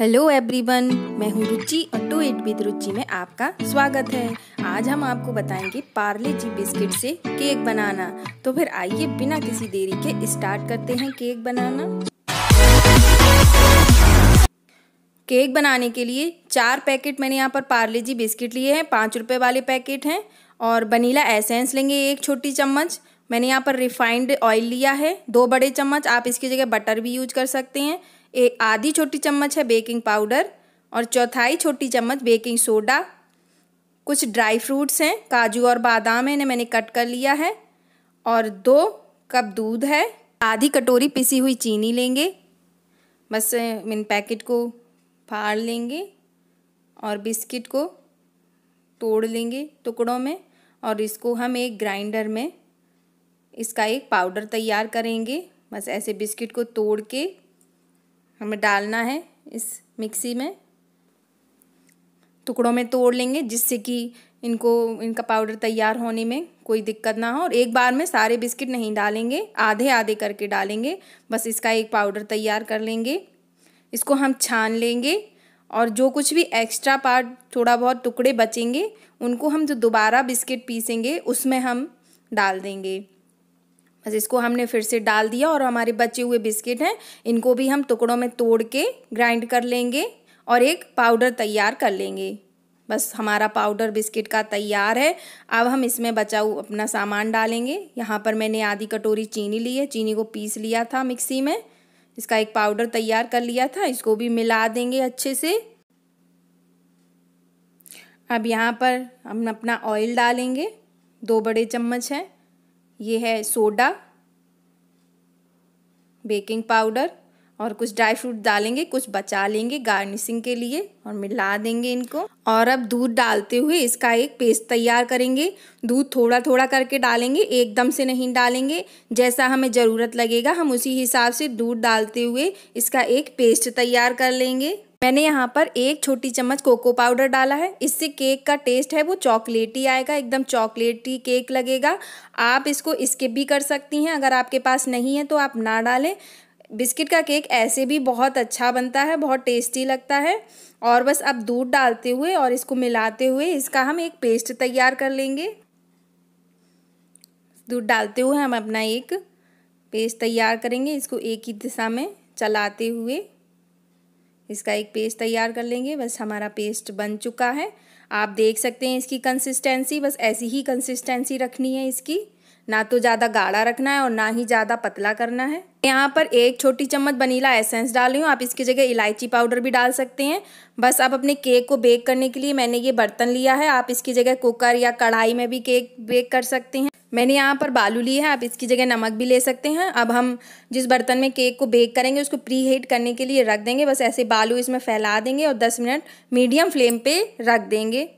hello everyone मैं हूं रुचि और टू इट विद रुचि में आपका स्वागत है आज हम आपको बताएंगे पार्ले जी बिस्किट से केक बनाना तो फिर आइए बिना किसी देरी के स्टार्ट करते हैं केक बनाना केक बनाने के लिए चार पैकेट मैंने यहाँ पर पार्ले जी बिस्किट लिए हैं पाँच रुपये वाले पैकेट हैं और वनीला एसेंस लेंगे एक छोटी चम्मच मैंने यहाँ पर रिफाइंड ऑयल लिया है दो बड़े चम्मच आप इसकी जगह बटर भी यूज कर सकते हैं एक आधी छोटी चम्मच है बेकिंग पाउडर और चौथाई छोटी चम्मच बेकिंग सोडा कुछ ड्राई फ्रूट्स हैं काजू और बादाम है इन्हें मैंने कट कर लिया है और दो कप दूध है आधी कटोरी पिसी हुई चीनी लेंगे बस इन पैकेट को फाड़ लेंगे और बिस्किट को तोड़ लेंगे टुकड़ों में और इसको हम एक ग्राइंडर में इसका एक पाउडर तैयार करेंगे बस ऐसे बिस्किट को तोड़ के हमें डालना है इस मिक्सी में टुकड़ों में तोड़ लेंगे जिससे कि इनको इनका पाउडर तैयार होने में कोई दिक्कत ना हो और एक बार में सारे बिस्किट नहीं डालेंगे आधे आधे करके डालेंगे बस इसका एक पाउडर तैयार कर लेंगे इसको हम छान लेंगे और जो कुछ भी एक्स्ट्रा पार्ट थोड़ा बहुत टुकड़े बचेंगे उनको हम जो दोबारा बिस्किट पीसेंगे उसमें हम डाल देंगे बस इसको हमने फिर से डाल दिया और हमारे बचे हुए बिस्किट हैं इनको भी हम टुकड़ों में तोड़ के ग्राइंड कर लेंगे और एक पाउडर तैयार कर लेंगे बस हमारा पाउडर बिस्किट का तैयार है अब हम इसमें बचा हुआ अपना सामान डालेंगे यहाँ पर मैंने आधी कटोरी चीनी ली है चीनी को पीस लिया था मिक्सी में इसका एक पाउडर तैयार कर लिया था इसको भी मिला देंगे अच्छे से अब यहाँ पर हम अपना ऑयल डालेंगे दो बड़े चम्मच हैं ये है सोडा बेकिंग पाउडर और कुछ ड्राई फ्रूट डालेंगे कुछ बचा लेंगे गार्निशिंग के लिए और मिला देंगे इनको और अब दूध डालते हुए इसका एक पेस्ट तैयार करेंगे दूध थोड़ा थोड़ा करके डालेंगे एकदम से नहीं डालेंगे जैसा हमें ज़रूरत लगेगा हम उसी हिसाब से दूध डालते हुए इसका एक पेस्ट तैयार कर लेंगे मैंने यहाँ पर एक छोटी चम्मच कोको पाउडर डाला है इससे केक का टेस्ट है वो चॉकलेटी आएगा एकदम चॉकलेटी केक लगेगा आप इसको स्किप भी कर सकती हैं अगर आपके पास नहीं है तो आप ना डालें बिस्किट का केक ऐसे भी बहुत अच्छा बनता है बहुत टेस्टी लगता है और बस अब दूध डालते हुए और इसको मिलाते हुए इसका हम एक पेस्ट तैयार कर लेंगे दूध डालते हुए हम अपना एक पेस्ट तैयार करेंगे इसको एक ही दिशा में चलाते हुए इसका एक पेस्ट तैयार कर लेंगे बस हमारा पेस्ट बन चुका है आप देख सकते हैं इसकी कंसिस्टेंसी बस ऐसी ही कंसिस्टेंसी रखनी है इसकी ना तो ज़्यादा गाढ़ा रखना है और ना ही ज़्यादा पतला करना है यहाँ पर एक छोटी चम्मच वनीला एसेंस डाल रही हूँ आप इसकी जगह इलायची पाउडर भी डाल सकते हैं बस आप अपने केक को बेक करने के लिए मैंने ये बर्तन लिया है आप इसकी जगह कुकर या कढ़ाई में भी केक बेक कर सकते हैं मैंने यहाँ पर बालू ली है आप इसकी जगह नमक भी ले सकते हैं अब हम जिस बर्तन में केक को बेक करेंगे उसको प्री हीट करने के लिए रख देंगे बस ऐसे बालू इसमें फैला देंगे और दस मिनट मीडियम फ्लेम पर रख देंगे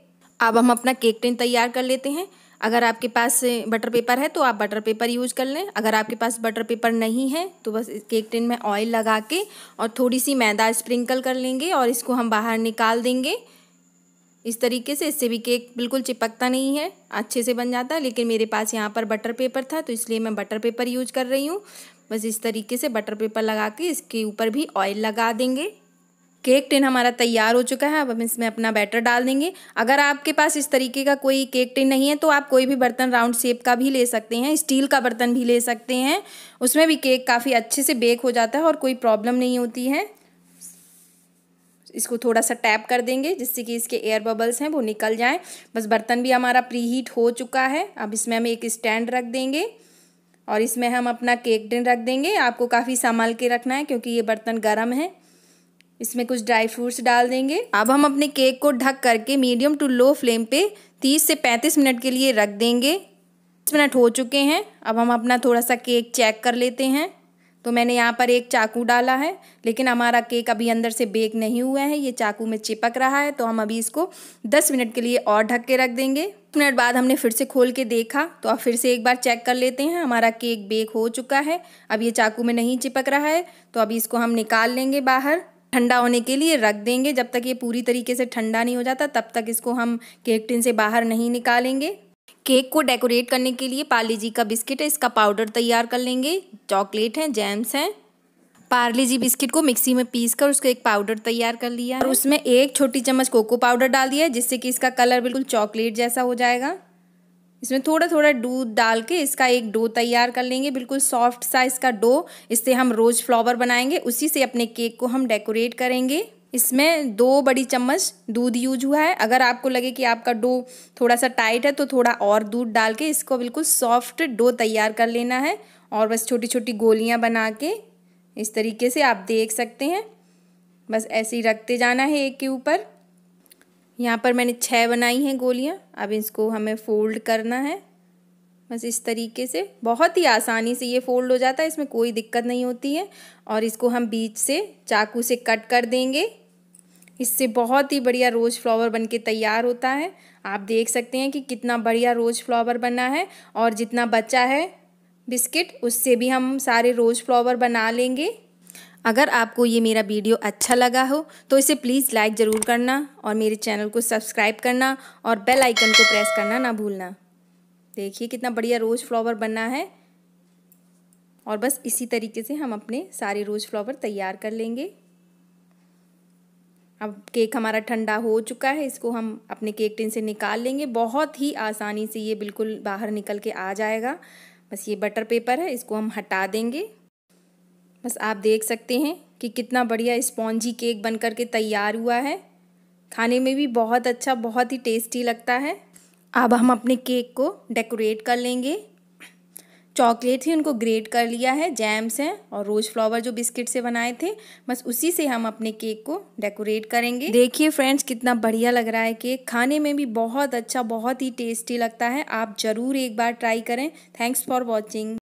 अब हम अपना केक टिन तैयार कर लेते हैं अगर आपके पास बटर पेपर है तो आप बटर पेपर यूज़ कर लें अगर आपके पास बटर पेपर नहीं है तो बस केक टिन में ऑयल लगा के और थोड़ी सी मैदा स्प्रिंकल कर लेंगे और इसको हम बाहर निकाल देंगे इस तरीके से इससे भी केक बिल्कुल चिपकता नहीं है अच्छे से बन जाता है लेकिन मेरे पास यहाँ पर बटर पेपर था तो इसलिए मैं बटर पेपर यूज कर रही हूँ बस इस तरीके से बटर पेपर लगा के इसके ऊपर भी ऑयल लगा देंगे केक टिन हमारा तैयार हो चुका है अब हम इसमें अपना बैटर डाल देंगे अगर आपके पास इस तरीके का कोई केक टिन नहीं है तो आप कोई भी बर्तन राउंड शेप का भी ले सकते हैं स्टील का बर्तन भी ले सकते हैं उसमें भी केक काफ़ी अच्छे से बेक हो जाता है और कोई प्रॉब्लम नहीं होती है इसको थोड़ा सा टैप कर देंगे जिससे कि इसके एयर बबल्स हैं वो निकल जाएं बस बर्तन भी हमारा प्री हीट हो चुका है अब इसमें हम एक स्टैंड रख देंगे और इसमें हम अपना केक डिन रख देंगे आपको काफ़ी संभाल के रखना है क्योंकि ये बर्तन गर्म है इसमें कुछ ड्राई फ्रूट्स डाल देंगे अब हम अपने केक को ढक करके मीडियम टू लो फ्लेम पे 30 से 35 मिनट के लिए रख देंगे मिनट हो चुके हैं अब हम अपना थोड़ा सा केक चेक कर लेते हैं तो मैंने यहाँ पर एक चाकू डाला है लेकिन हमारा केक अभी अंदर से बेक नहीं हुआ है ये चाकू में चिपक रहा है तो हम अभी इसको दस मिनट के लिए और ढक के रख देंगे मिनट बाद हमने फिर से खोल के देखा तो अब फिर से एक बार चेक कर लेते हैं हमारा केक बेक हो चुका है अब ये चाकू में नहीं चिपक रहा है तो अभी इसको हम निकाल लेंगे बाहर ठंडा होने के लिए रख देंगे जब तक ये पूरी तरीके से ठंडा नहीं हो जाता तब तक इसको हम केक टिन से बाहर नहीं निकालेंगे केक को डेकोरेट करने के लिए पार्ले जी का बिस्किट है इसका पाउडर तैयार कर लेंगे चॉकलेट है जैम्स हैं पार्ले जी बिस्किट को मिक्सी में पीस कर उसको एक पाउडर तैयार कर लिया और उसमें एक छोटी चम्मच कोको पाउडर डाल दिया जिससे कि इसका कलर बिल्कुल चॉकलेट जैसा हो जाएगा इसमें थोड़ा थोड़ा दूध डाल के इसका एक डो तैयार कर लेंगे बिल्कुल सॉफ्ट साइज का डो इससे हम रोज़ फ्लावर बनाएंगे उसी से अपने केक को हम डेकोरेट करेंगे इसमें दो बड़ी चम्मच दूध यूज हुआ है अगर आपको लगे कि आपका डो थोड़ा सा टाइट है तो थोड़ा और दूध डाल के इसको बिल्कुल सॉफ्ट डो तैयार कर लेना है और बस छोटी छोटी गोलियां बना के इस तरीके से आप देख सकते हैं बस ऐसे ही रखते जाना है एक के ऊपर यहाँ पर मैंने छः बनाई हैं गोलियाँ अब इसको हमें फोल्ड करना है बस इस तरीके से बहुत ही आसानी से ये फोल्ड हो जाता है इसमें कोई दिक्कत नहीं होती है और इसको हम बीच से चाकू से कट कर देंगे इससे बहुत ही बढ़िया रोज़ फ्लावर बन के तैयार होता है आप देख सकते हैं कि कितना बढ़िया रोज़ फ्लावर बना है और जितना बचा है बिस्किट उससे भी हम सारे रोज़ फ्लावर बना लेंगे अगर आपको ये मेरा वीडियो अच्छा लगा हो तो इसे प्लीज़ लाइक ज़रूर करना और मेरे चैनल को सब्सक्राइब करना और बेल आइकन को प्रेस करना ना भूलना देखिए कितना बढ़िया रोज़ फ्लावर बना है और बस इसी तरीके से हम अपने सारे रोज़ फ्लावर तैयार कर लेंगे अब केक हमारा ठंडा हो चुका है इसको हम अपने केक टिन से निकाल लेंगे बहुत ही आसानी से ये बिल्कुल बाहर निकल के आ जाएगा बस ये बटर पेपर है इसको हम हटा देंगे बस आप देख सकते हैं कि कितना बढ़िया स्पॉन्जी केक बन कर के तैयार हुआ है खाने में भी बहुत अच्छा बहुत ही टेस्टी लगता है अब हम अपने केक को डेकोरेट कर लेंगे चॉकलेट ही उनको ग्रेट कर लिया है जैम्स हैं और रोज़ फ्लावर जो बिस्किट से बनाए थे बस उसी से हम अपने केक को डेकोरेट करेंगे देखिए फ्रेंड्स कितना बढ़िया लग रहा है केक खाने में भी बहुत अच्छा बहुत ही टेस्टी लगता है आप ज़रूर एक बार ट्राई करें थैंक्स फॉर वॉचिंग